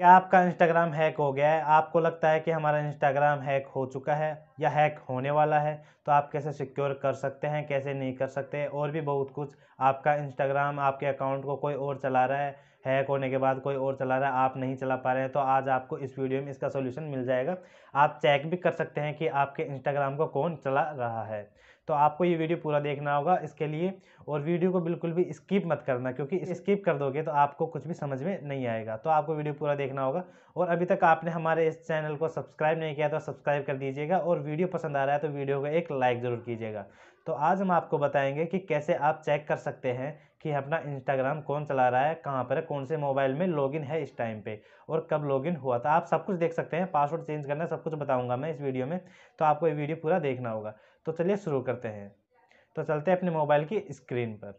क्या आपका Instagram hack हो गया है आपको लगता है कि हमारा इंस्टाग्राम हैक हो चुका है या हैक होने वाला है तो आप कैसे सिक्योर कर सकते हैं कैसे नहीं कर सकते और भी बहुत कुछ आपका इंस्टाग्राम आपके अकाउंट को कोई और चला रहा है हैक होने के बाद कोई और चला रहा है आप नहीं चला पा रहे हैं तो आज आपको इस वीडियो में इसका सोल्यूशन मिल जाएगा आप चेक भी कर सकते हैं कि आपके इंस्टाग्राम को कौन चला रहा है तो आपको ये वीडियो पूरा देखना होगा इसके लिए और वीडियो को बिल्कुल भी स्किप मत करना क्योंकि स्किप कर दोगे तो आपको कुछ भी समझ में नहीं आएगा तो आपको वीडियो पूरा देखना होगा और अभी तक आपने हमारे इस चैनल को सब्सक्राइब नहीं किया तो सब्सक्राइब कर दीजिएगा और वीडियो पसंद आ रहा है तो वीडियो को एक लाइक ज़रूर कीजिएगा तो आज हम आपको बताएंगे कि कैसे आप चेक कर सकते हैं कि अपना इंस्टाग्राम कौन चला रहा है कहाँ पर है कौन से मोबाइल में लॉगिन है इस टाइम पे और कब लॉगिन हुआ था आप सब कुछ देख सकते हैं पासवर्ड चेंज करना सब कुछ बताऊंगा मैं इस वीडियो में तो आपको ये वीडियो पूरा देखना होगा तो चलिए शुरू करते हैं तो चलते हैं अपने मोबाइल की स्क्रीन पर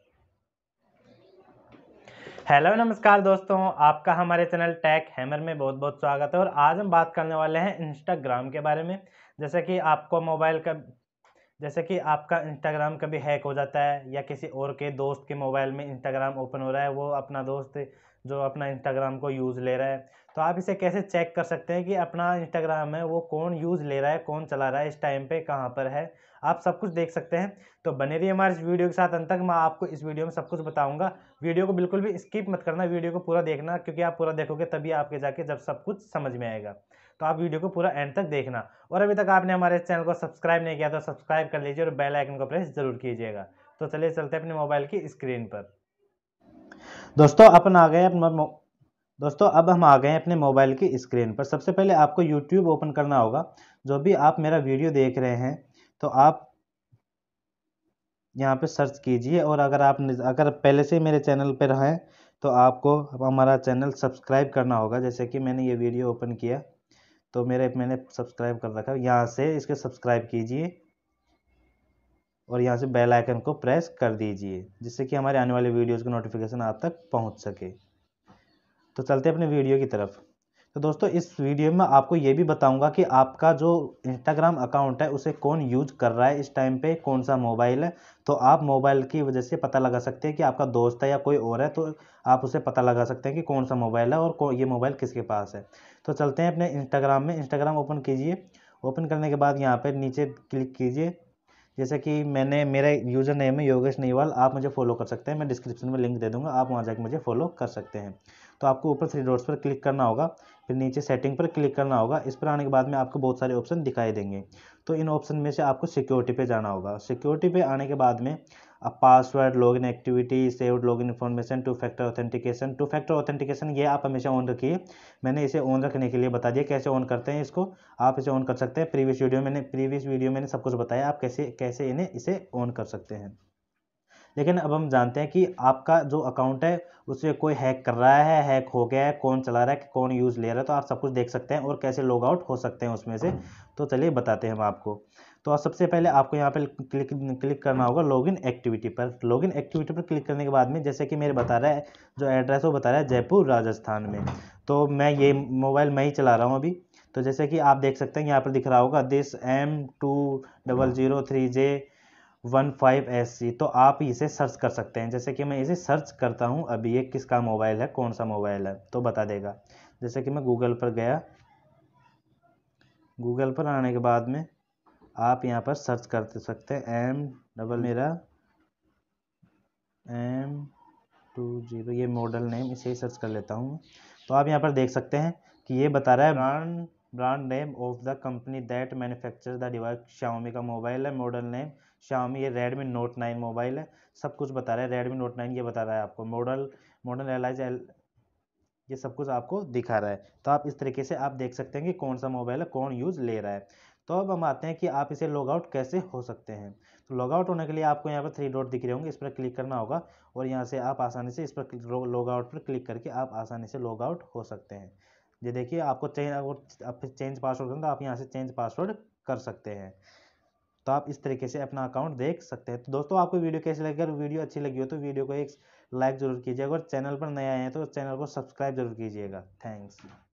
हेलो नमस्कार दोस्तों आपका हमारे चैनल टैक हैमर में बहुत बहुत स्वागत है और आज हम बात करने वाले हैं इंस्टाग्राम के बारे में जैसे कि आपको मोबाइल का जैसे कि आपका इंस्टाग्राम कभी हैक हो जाता है या किसी और के दोस्त के मोबाइल में इंस्टाग्राम ओपन हो रहा है वो अपना दोस्त जो अपना इंस्टाग्राम को यूज़ ले रहा है तो आप इसे कैसे चेक कर सकते हैं कि अपना इंस्टाग्राम है वो कौन यूज़ ले रहा है कौन चला रहा है इस टाइम पे कहाँ पर है आप सब कुछ देख सकते हैं तो बने रहिए हमारे इस वीडियो के साथ अंत तक मैं आपको इस वीडियो में सब कुछ बताऊंगा वीडियो को बिल्कुल भी स्किप मत करना वीडियो को पूरा देखना क्योंकि आप पूरा देखोगे तभी आपके जाके जब सब कुछ समझ में आएगा तो आप वीडियो को पूरा एंड तक देखना और अभी तक आपने हमारे चैनल को सब्सक्राइब नहीं किया तो सब्सक्राइब कर लीजिए और बेल आइकन को प्रेस जरूर कीजिएगा तो चलिए चलते हैं अपने मोबाइल की स्क्रीन पर दोस्तों अपन आ गए अपना दोस्तों अब हम आ गए हैं अपने मोबाइल की स्क्रीन पर सबसे पहले आपको यूट्यूब ओपन करना होगा जो भी आप मेरा वीडियो देख रहे हैं तो आप यहाँ पे सर्च कीजिए और अगर आप अगर पहले से मेरे चैनल पर हैं तो आपको हमारा चैनल सब्सक्राइब करना होगा जैसे कि मैंने ये वीडियो ओपन किया तो मेरे मैंने सब्सक्राइब कर रखा है यहाँ से इसके सब्सक्राइब कीजिए और यहाँ से बेल आइकन को प्रेस कर दीजिए जिससे कि हमारे आने वाले वीडियोज़ का नोटिफिकेशन आप तक पहुँच सके तो चलते अपने वीडियो की तरफ तो दोस्तों इस वीडियो में आपको ये भी बताऊंगा कि आपका जो इंस्टाग्राम अकाउंट है उसे कौन यूज कर रहा है इस टाइम पे कौन सा मोबाइल है तो आप मोबाइल की वजह से पता लगा सकते हैं कि आपका दोस्त है या कोई और है तो आप उसे पता लगा सकते हैं कि कौन सा मोबाइल है और ये मोबाइल किसके पास है तो चलते हैं अपने इंस्टाग्राम में इंस्टाग्राम ओपन कीजिए ओपन करने के बाद यहाँ पर नीचे क्लिक कीजिए जैसे कि मैंने मेरे यूज़र नेम है योगेश नेवाल आप मुझे फॉलो कर सकते हैं मैं डिस्क्रिप्शन में लिंक दे दूंगा आप वहाँ जाकर मुझे फॉलो कर सकते हैं तो आपको ऊपर थ्री डॉट्स पर क्लिक करना होगा फिर नीचे सेटिंग पर क्लिक करना होगा इस पर आने के बाद में आपको बहुत सारे ऑप्शन दिखाई देंगे तो इन ऑप्शन में से आपको सिक्योरिटी पे जाना होगा सिक्योरिटी पे आने के बाद में अब password log in activity saved login information two factor authentication two factor authentication ये आप हमेशा ऑन रखिए मैंने इसे ऑन रखने के लिए बता दिया कैसे ऑन करते हैं इसको आप इसे ऑन कर सकते हैं प्रीवियस वीडियो मैंने प्रीवियस वीडियो मैंने सब कुछ बताया आप कैसे कैसे इन्हें इसे ऑन कर सकते हैं लेकिन अब हम जानते हैं कि आपका जो अकाउंट है उसे कोई हैक कर रहा है हैक हो गया है कौन चला रहा है कौन यूज़ ले रहा है तो आप सब कुछ देख सकते हैं और कैसे लॉग आउट हो सकते हैं उसमें से हाँ। तो चलिए बताते हैं हम आपको तो आप सबसे पहले आपको यहाँ पर क्लिक क्लिक करना होगा लॉगिन एक्टिविटी पर लॉगिन एक्टिविटी पर क्लिक करने के बाद में जैसे कि मेरे बता रहा है जो एड्रेस वो बता रहा है जयपुर राजस्थान में तो मैं ये मोबाइल मैं ही चला रहा हूँ अभी तो जैसे कि आप देख सकते हैं यहाँ पर दिख रहा होगा this M two double zero three J one five S C तो आप इसे सर्च कर सकते हैं जैसे कि मैं इसे सर्च करता हूँ अभी ये किसका मोबाइल है कौन सा मोबाइल है तो बता देगा जैसे कि मैं गूगल पर गया गूगल पर आने के बाद में आप यहाँ पर सर्च कर सकते हैं एम डबल मेरा एम टू जीरो ये मॉडल नेम इसे ही सर्च कर लेता हूँ तो आप यहाँ पर देख सकते हैं कि ये बता रहा है brand brand name of the company that manufacture the device Xiaomi का मोबाइल है मॉडल नेम शाओमी ये रेडमी नोट नाइन मोबाइल है सब कुछ बता रहा है रेडमी नोट नाइन ये बता रहा है आपको मॉडल मॉडल एलाइज एल ये सब कुछ आपको दिखा रहा है तो आप इस तरीके से आप देख सकते हैं कि कौन सा मोबाइल है कौन यूज़ ले रहा है तो अब हम आते हैं कि आप इसे लॉग आउट कैसे हो सकते हैं तो लॉग आउट होने के लिए आपको यहाँ पर थ्री डॉट दिख रहे होंगे इस पर क्लिक करना होगा और यहाँ से आप आसानी से इस पर लॉग आउट पर क्लिक करके आप आसानी से लॉग आउट हो सकते हैं ये देखिए आपको चेंज अगर आप चेंज पासवर्ड करना तो आप यहाँ से चेंज पासवर्ड कर सकते हैं तो आप इस तरीके से अपना अकाउंट देख सकते हैं तो दोस्तों आपको वीडियो कैसी लगी अगर वीडियो अच्छी लगी हो तो वीडियो को एक लाइक जरूर कीजिएगा और चैनल पर नए आए हैं तो चैनल को सब्सक्राइब जरूर कीजिएगा थैंक्स